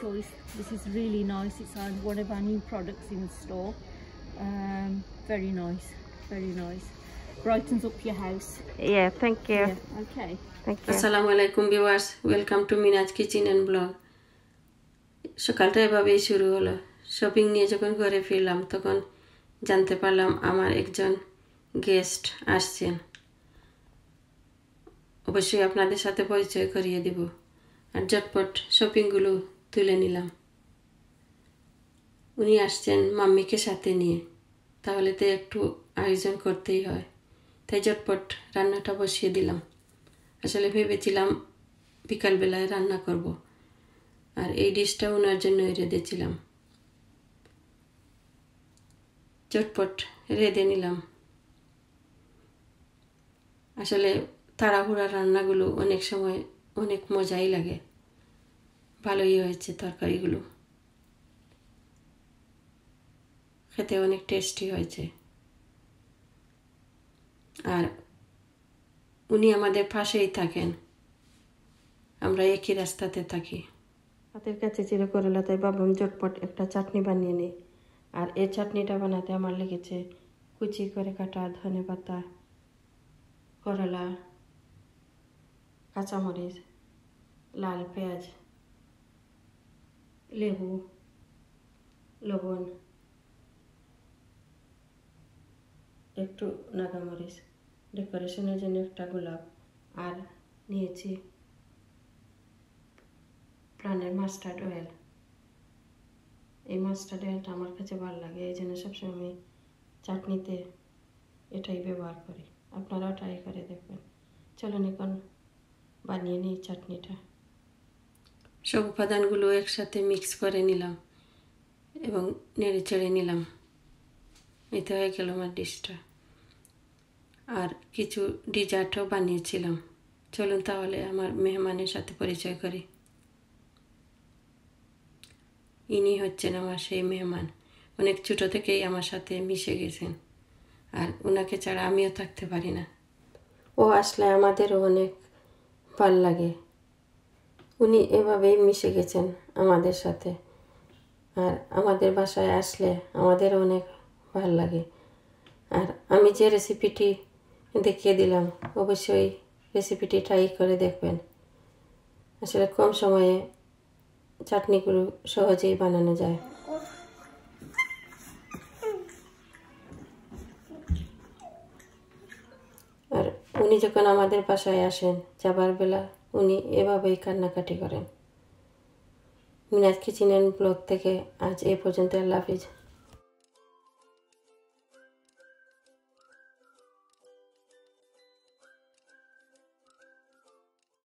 choice this is really nice it's one of our new products in store um, very nice very nice brightens up your house yeah thank you yeah, okay thank you assalamu alaikum viewers welcome to minaj kitchen and blog সকালটা এভাবেই শুরু হলো shopping নিয়ে যখন ঘরে ফিরলাম তখন জানতে পারলাম আমার একজন গেস্ট আসছেন অবশ্যই আপনাদের সাথে পরিচয় করিয়ে দেব আর ঝটপট শপিংগুলো তুলে নিলাম উনি আসছেন মাম্মিকে সাথে নিয়ে তাহলে তো একটু আয়োজন করতেই হয় তাই ঝটপট রান্নাটা বসিয়ে দিলাম আসলে ভেবেছিলাম বিকালবেলায় রান্না করব আর এই ডিশটা ওনার জন্য রেঁধেছিলাম চটপট রেঁধে নিলাম আসলে তাড়াহুড়া রান্নাগুলো অনেক সময় অনেক মজাই লাগে ভালোই হয়েছে তরকারিগুলো খেতে অনেক টেস্টি হয়েছে আর উনি আমাদের পাশেই থাকেন আমরা একই রাস্তাতে থাকি হাতের কাছে চিরে করে তাই বাবুম চটপট একটা চাটনি বানিয়ে নিই আর এই চাটনিটা বানাতে আমার লেগেছে কুচি করে কাটা ধনে পাতা করলা কাঁচামরিচ লাল পেঁয়াজ লেবু লবণ একটু নাগামরিচ ডেকোরেশনের জন্য একটা গোলাপ আর নিয়েছি প্রাণের মাস্টার্ড অয়েল এই মাস্টার্ড অয়েলটা আমার কাছে ভালো লাগে এই জন্য সবসময় আমি চাটনিতে এটাই ব্যবহার করি আপনারাও ট্রাই করে দেখবেন চলুন এখন বানিয়ে নিই চাটনিটা সব উপাদানগুলো একসাথে মিক্স করে নিলাম এবং নেড়ে চেড়ে নিলাম এতে হয়ে গেল আমার ডিশটা আর কিছু ডিজার্টও বানিয়েছিলাম চলুন তাহলে আমার মেহমানের সাথে পরিচয় করি ইনি হচ্ছেন আমার সেই মেহমান অনেক ছোটো থেকেই আমার সাথে মিশে গেছেন আর ওনাকে ছাড়া আমিও থাকতে পারি না ও আসলে আমাদেরও অনেক ভাল লাগে উনি এভাবেই মিশে গেছেন আমাদের সাথে আর আমাদের বাসায় আসলে আমাদের অনেক ভালো লাগে আর আমি যে রেসিপিটি দেখিয়ে দিলাম অবশ্যই রেসিপিটি ট্রাই করে দেখবেন আসলে কম সময়ে চাটনিগুলো সহজেই বানানো যায় আর উনি যখন আমাদের বাসায় আসেন যাবার বেলা উনি এভাবেই কান্নাকাটি করেন মিনাজকে চিনেন ব্লগ থেকে আজ এ পর্যন্ত আল্লাহ হাফিজ